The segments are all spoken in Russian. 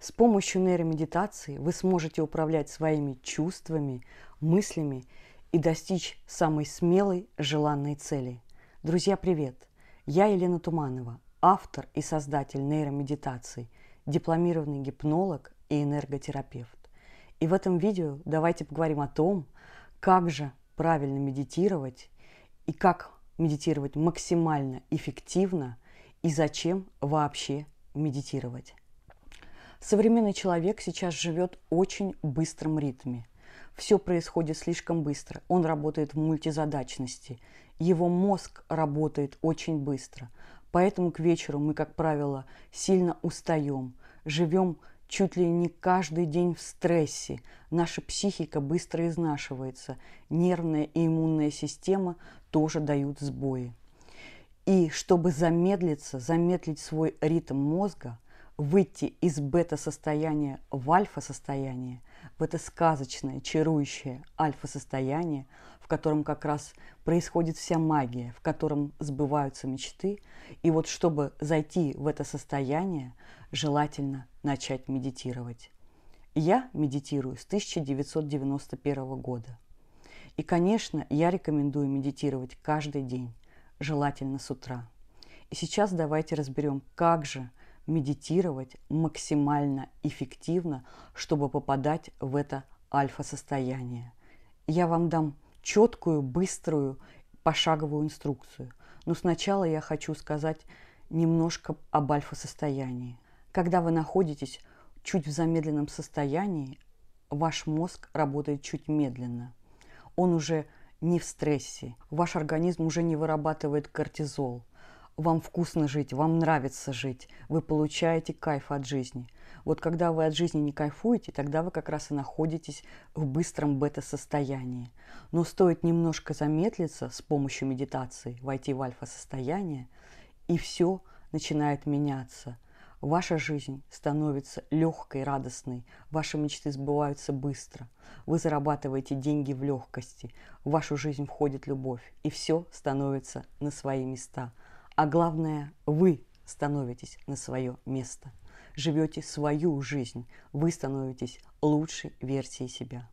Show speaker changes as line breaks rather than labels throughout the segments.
С помощью нейромедитации вы сможете управлять своими чувствами, мыслями и достичь самой смелой желанной цели. Друзья, привет! Я Елена Туманова, автор и создатель нейромедитации, дипломированный гипнолог и энерготерапевт. И в этом видео давайте поговорим о том, как же правильно медитировать и как медитировать максимально эффективно и зачем вообще медитировать. Современный человек сейчас живет очень быстром ритме. Все происходит слишком быстро. Он работает в мультизадачности. Его мозг работает очень быстро. Поэтому к вечеру мы, как правило, сильно устаем, живем чуть ли не каждый день в стрессе. Наша психика быстро изнашивается. Нервная и иммунная система тоже дают сбои. И чтобы замедлиться, замедлить свой ритм мозга, выйти из бета-состояния в альфа-состояние, в это сказочное, чарующее альфа-состояние, в котором как раз происходит вся магия, в котором сбываются мечты. И вот чтобы зайти в это состояние, желательно начать медитировать. Я медитирую с 1991 года. И, конечно, я рекомендую медитировать каждый день, желательно с утра. И сейчас давайте разберем, как же – медитировать максимально эффективно, чтобы попадать в это альфа-состояние. Я вам дам четкую, быструю, пошаговую инструкцию. Но сначала я хочу сказать немножко об альфа-состоянии. Когда вы находитесь чуть в замедленном состоянии, ваш мозг работает чуть медленно. Он уже не в стрессе, ваш организм уже не вырабатывает кортизол, вам вкусно жить, вам нравится жить, вы получаете кайф от жизни. Вот когда вы от жизни не кайфуете, тогда вы как раз и находитесь в быстром бета-состоянии. Но стоит немножко замедлиться с помощью медитации, войти в альфа-состояние, и все начинает меняться. Ваша жизнь становится легкой, радостной, ваши мечты сбываются быстро, вы зарабатываете деньги в легкости, в вашу жизнь входит любовь, и все становится на свои места – а главное, вы становитесь на свое место, живете свою жизнь, вы становитесь лучшей версией себя.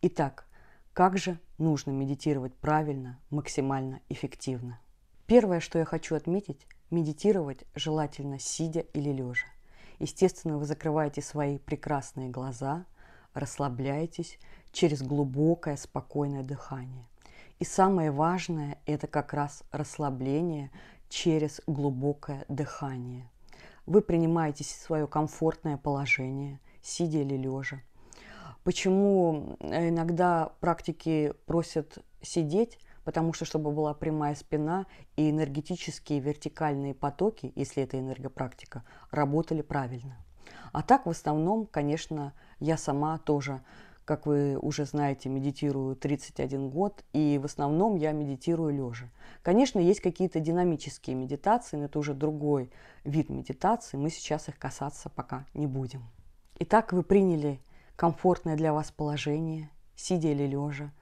Итак, как же нужно медитировать правильно, максимально эффективно? Первое, что я хочу отметить, медитировать желательно сидя или лежа. Естественно, вы закрываете свои прекрасные глаза, расслабляетесь через глубокое спокойное дыхание. И самое важное – это как раз расслабление через глубокое дыхание. Вы принимаете свое комфортное положение, сидя или лежа. Почему э, иногда практики просят сидеть? Потому что, чтобы была прямая спина и энергетические вертикальные потоки, если это энергопрактика, работали правильно. А так в основном, конечно, я сама тоже как вы уже знаете, медитирую 31 год, и в основном я медитирую лежа. Конечно, есть какие-то динамические медитации, но это уже другой вид медитации, мы сейчас их касаться пока не будем. Итак, вы приняли комфортное для вас положение, сидя или лежа,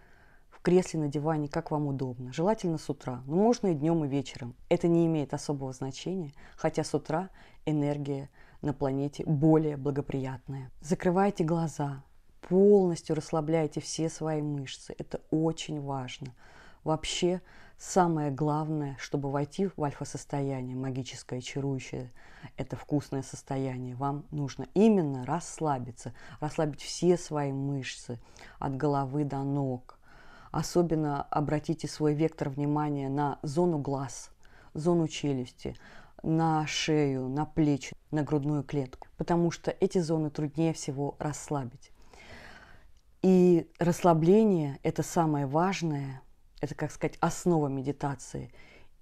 в кресле, на диване, как вам удобно. Желательно с утра, но можно и днем, и вечером. Это не имеет особого значения, хотя с утра энергия на планете более благоприятная. Закрывайте глаза, полностью расслабляйте все свои мышцы. Это очень важно. Вообще, самое главное, чтобы войти в альфа-состояние, магическое, чарующее, это вкусное состояние, вам нужно именно расслабиться, расслабить все свои мышцы от головы до ног. Особенно обратите свой вектор внимания на зону глаз, зону челюсти, на шею, на плечи, на грудную клетку, потому что эти зоны труднее всего расслабить. И расслабление – это самое важное, это, как сказать, основа медитации.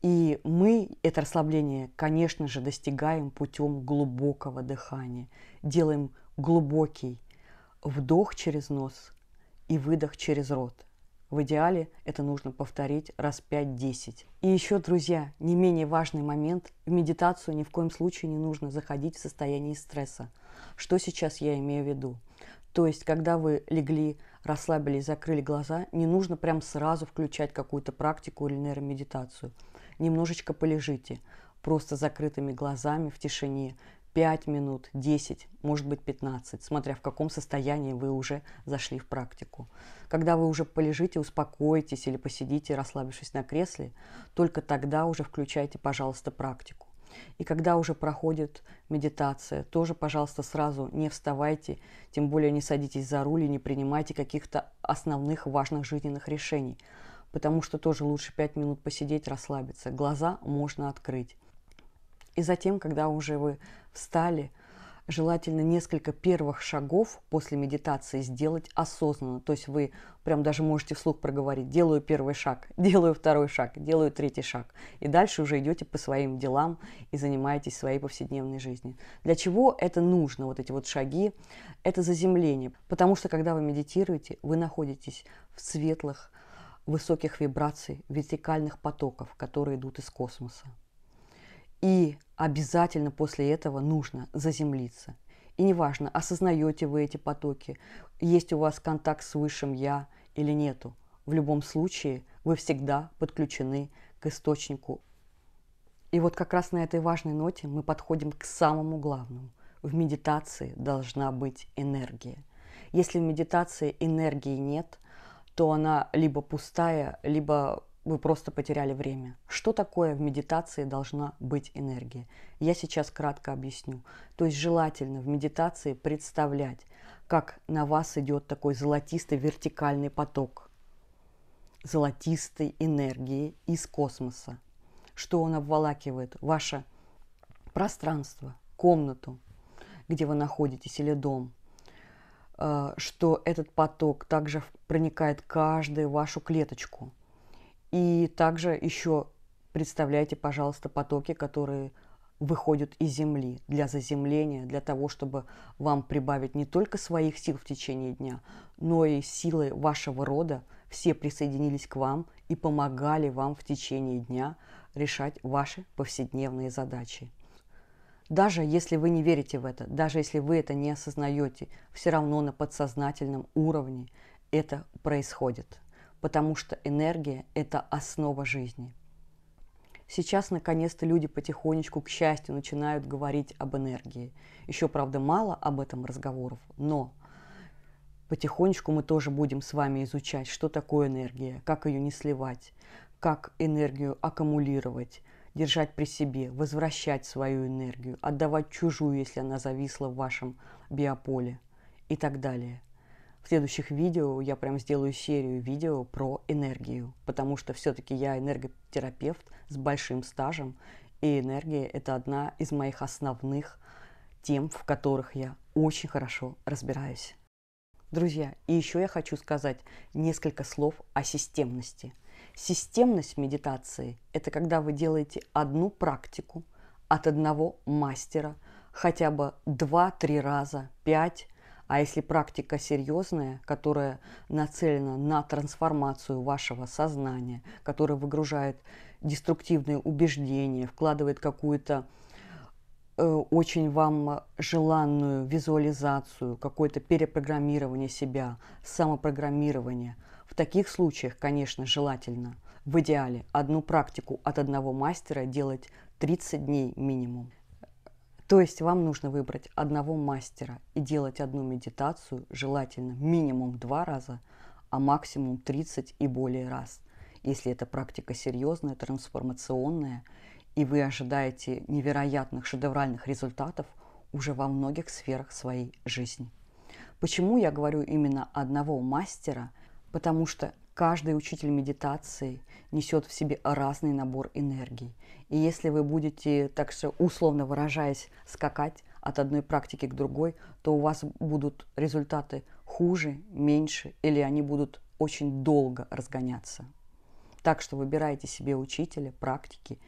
И мы это расслабление, конечно же, достигаем путем глубокого дыхания. Делаем глубокий вдох через нос и выдох через рот. В идеале это нужно повторить раз 5-10. И еще, друзья, не менее важный момент. В медитацию ни в коем случае не нужно заходить в состоянии стресса. Что сейчас я имею в виду? То есть, когда вы легли, расслабились, закрыли глаза, не нужно прям сразу включать какую-то практику или нейромедитацию. Немножечко полежите, просто закрытыми глазами в тишине, 5 минут, 10, может быть 15, смотря в каком состоянии вы уже зашли в практику. Когда вы уже полежите, успокоитесь или посидите, расслабившись на кресле, только тогда уже включайте, пожалуйста, практику. И когда уже проходит медитация, тоже, пожалуйста, сразу не вставайте, тем более не садитесь за руль и не принимайте каких-то основных важных жизненных решений, потому что тоже лучше 5 минут посидеть, расслабиться. Глаза можно открыть. И затем, когда уже вы встали, желательно несколько первых шагов после медитации сделать осознанно. То есть вы прям даже можете вслух проговорить, делаю первый шаг, делаю второй шаг, делаю третий шаг. И дальше уже идете по своим делам и занимаетесь своей повседневной жизнью. Для чего это нужно, вот эти вот шаги? Это заземление. Потому что когда вы медитируете, вы находитесь в светлых, высоких вибраций, вертикальных потоков, которые идут из космоса. И обязательно после этого нужно заземлиться. И неважно, осознаете вы эти потоки, есть у вас контакт с Высшим Я или нету. В любом случае вы всегда подключены к источнику. И вот как раз на этой важной ноте мы подходим к самому главному. В медитации должна быть энергия. Если в медитации энергии нет, то она либо пустая, либо вы просто потеряли время. Что такое в медитации должна быть энергия? Я сейчас кратко объясню. То есть желательно в медитации представлять, как на вас идет такой золотистый вертикальный поток золотистой энергии из космоса, что он обволакивает ваше пространство, комнату, где вы находитесь, или дом, э, что этот поток также проникает каждую вашу клеточку – и также еще представляйте, пожалуйста, потоки, которые выходят из земли для заземления, для того, чтобы вам прибавить не только своих сил в течение дня, но и силы вашего рода. Все присоединились к вам и помогали вам в течение дня решать ваши повседневные задачи. Даже если вы не верите в это, даже если вы это не осознаете, все равно на подсознательном уровне это происходит потому что энергия – это основа жизни. Сейчас, наконец-то, люди потихонечку, к счастью, начинают говорить об энергии. Еще, правда, мало об этом разговоров, но потихонечку мы тоже будем с вами изучать, что такое энергия, как ее не сливать, как энергию аккумулировать, держать при себе, возвращать свою энергию, отдавать чужую, если она зависла в вашем биополе и так далее – следующих видео я прям сделаю серию видео про энергию, потому что все-таки я энерготерапевт с большим стажем, и энергия – это одна из моих основных тем, в которых я очень хорошо разбираюсь. Друзья, и еще я хочу сказать несколько слов о системности. Системность медитации – это когда вы делаете одну практику от одного мастера хотя бы 2-3 раза, 5 а если практика серьезная, которая нацелена на трансформацию вашего сознания, которая выгружает деструктивные убеждения, вкладывает какую-то э, очень вам желанную визуализацию, какое-то перепрограммирование себя, самопрограммирование. В таких случаях, конечно, желательно в идеале одну практику от одного мастера делать 30 дней минимум. То есть вам нужно выбрать одного мастера и делать одну медитацию, желательно минимум два раза, а максимум 30 и более раз. Если эта практика серьезная, трансформационная, и вы ожидаете невероятных шедевральных результатов уже во многих сферах своей жизни. Почему я говорю именно одного мастера? Потому что Каждый учитель медитации несет в себе разный набор энергий. И если вы будете, так что условно выражаясь, скакать от одной практики к другой, то у вас будут результаты хуже, меньше, или они будут очень долго разгоняться. Так что выбирайте себе учителя, практики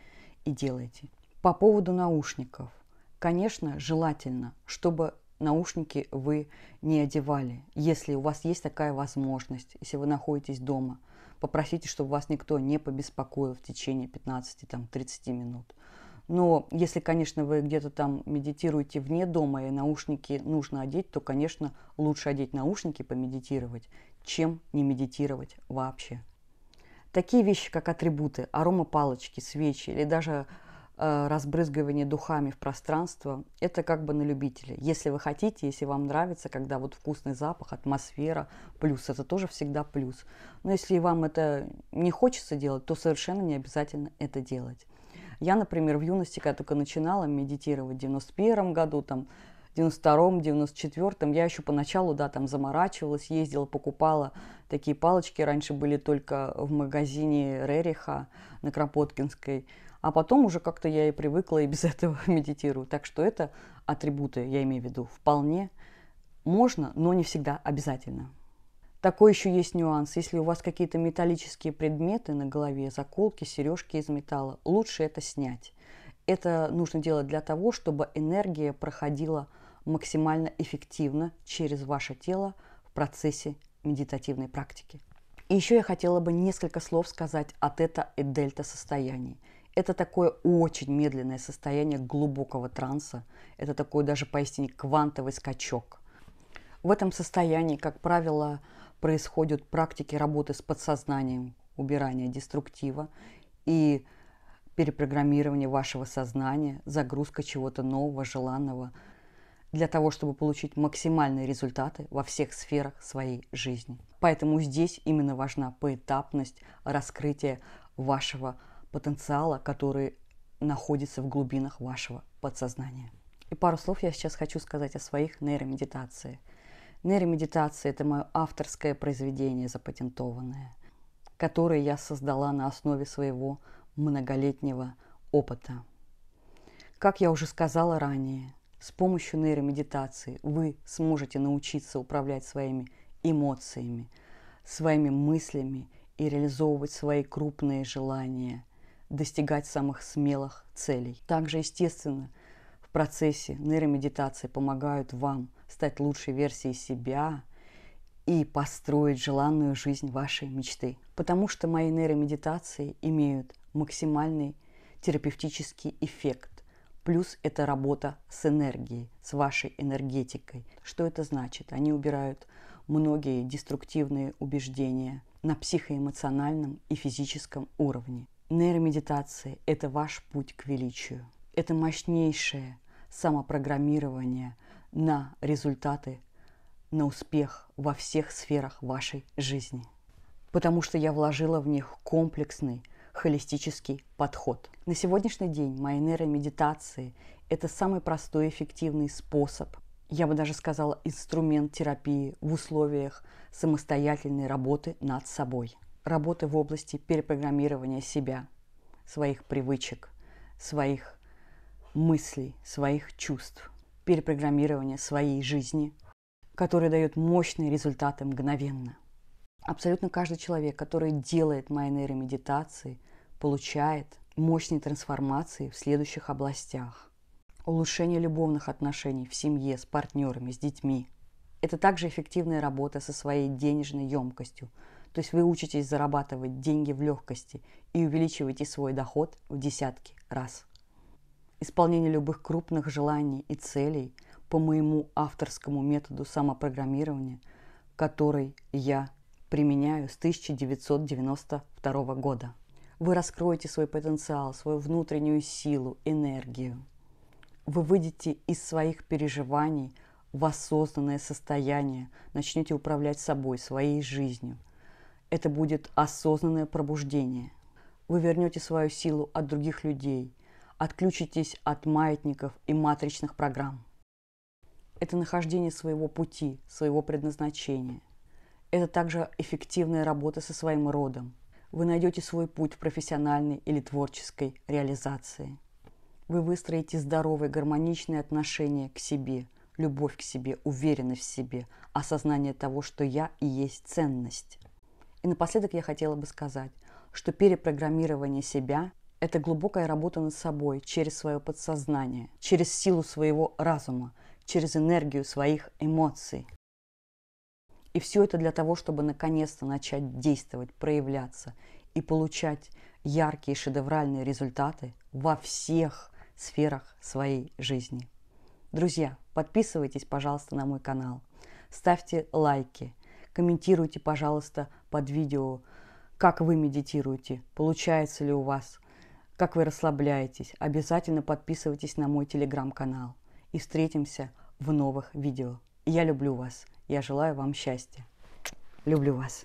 и делайте. По поводу наушников. Конечно, желательно, чтобы наушники вы не одевали. Если у вас есть такая возможность, если вы находитесь дома, попросите, чтобы вас никто не побеспокоил в течение 15-30 минут. Но если, конечно, вы где-то там медитируете вне дома и наушники нужно одеть, то, конечно, лучше одеть наушники помедитировать, чем не медитировать вообще. Такие вещи, как атрибуты, палочки, свечи или даже Э, разбрызгивание духами в пространство, это как бы на любителя. Если вы хотите, если вам нравится, когда вот вкусный запах, атмосфера, плюс, это тоже всегда плюс. Но если вам это не хочется делать, то совершенно не обязательно это делать. Я, например, в юности, когда только начинала медитировать в 91 году, там, 92-м, 94-м я еще поначалу, да, там заморачивалась, ездила, покупала такие палочки. Раньше были только в магазине Рериха на Кропоткинской. А потом уже как-то я и привыкла, и без этого медитирую. Так что это атрибуты, я имею в виду, вполне можно, но не всегда обязательно. Такой еще есть нюанс. Если у вас какие-то металлические предметы на голове, заколки, сережки из металла, лучше это снять. Это нужно делать для того, чтобы энергия проходила максимально эффективно через ваше тело в процессе медитативной практики. И еще я хотела бы несколько слов сказать о тета и дельта состоянии. Это такое очень медленное состояние глубокого транса. Это такой даже поистине квантовый скачок. В этом состоянии, как правило, происходят практики работы с подсознанием, убирания деструктива и перепрограммирование вашего сознания, загрузка чего-то нового, желанного – для того, чтобы получить максимальные результаты во всех сферах своей жизни. Поэтому здесь именно важна поэтапность раскрытия вашего потенциала, который находится в глубинах вашего подсознания. И пару слов я сейчас хочу сказать о своих нейромедитациях. Нейромедитация – это мое авторское произведение запатентованное, которое я создала на основе своего многолетнего опыта. Как я уже сказала ранее – с помощью нейромедитации вы сможете научиться управлять своими эмоциями, своими мыслями и реализовывать свои крупные желания, достигать самых смелых целей. Также, естественно, в процессе нейромедитации помогают вам стать лучшей версией себя и построить желанную жизнь вашей мечты. Потому что мои нейромедитации имеют максимальный терапевтический эффект Плюс это работа с энергией, с вашей энергетикой. Что это значит? Они убирают многие деструктивные убеждения на психоэмоциональном и физическом уровне. Нейромедитация – это ваш путь к величию. Это мощнейшее самопрограммирование на результаты, на успех во всех сферах вашей жизни. Потому что я вложила в них комплексный – холистический подход. На сегодняшний день мои нейромедитации – это самый простой и эффективный способ, я бы даже сказала, инструмент терапии в условиях самостоятельной работы над собой. Работы в области перепрограммирования себя, своих привычек, своих мыслей, своих чувств, перепрограммирования своей жизни, которая дает мощные результаты мгновенно. Абсолютно каждый человек, который делает мои нейромедитации – получает мощные трансформации в следующих областях. Улучшение любовных отношений в семье, с партнерами, с детьми. Это также эффективная работа со своей денежной емкостью. То есть вы учитесь зарабатывать деньги в легкости и увеличиваете свой доход в десятки раз. Исполнение любых крупных желаний и целей по моему авторскому методу самопрограммирования, который я применяю с 1992 года. Вы раскроете свой потенциал, свою внутреннюю силу, энергию. Вы выйдете из своих переживаний в осознанное состояние, начнете управлять собой, своей жизнью. Это будет осознанное пробуждение. Вы вернете свою силу от других людей, отключитесь от маятников и матричных программ. Это нахождение своего пути, своего предназначения. Это также эффективная работа со своим родом, вы найдете свой путь в профессиональной или творческой реализации. Вы выстроите здоровые, гармоничные отношения к себе, любовь к себе, уверенность в себе, осознание того, что я и есть ценность. И напоследок я хотела бы сказать, что перепрограммирование себя – это глубокая работа над собой через свое подсознание, через силу своего разума, через энергию своих эмоций. И все это для того, чтобы наконец-то начать действовать, проявляться и получать яркие шедевральные результаты во всех сферах своей жизни. Друзья, подписывайтесь, пожалуйста, на мой канал, ставьте лайки, комментируйте, пожалуйста, под видео, как вы медитируете, получается ли у вас, как вы расслабляетесь. Обязательно подписывайтесь на мой телеграм-канал и встретимся в новых видео. Я люблю вас я желаю вам счастья. Люблю вас.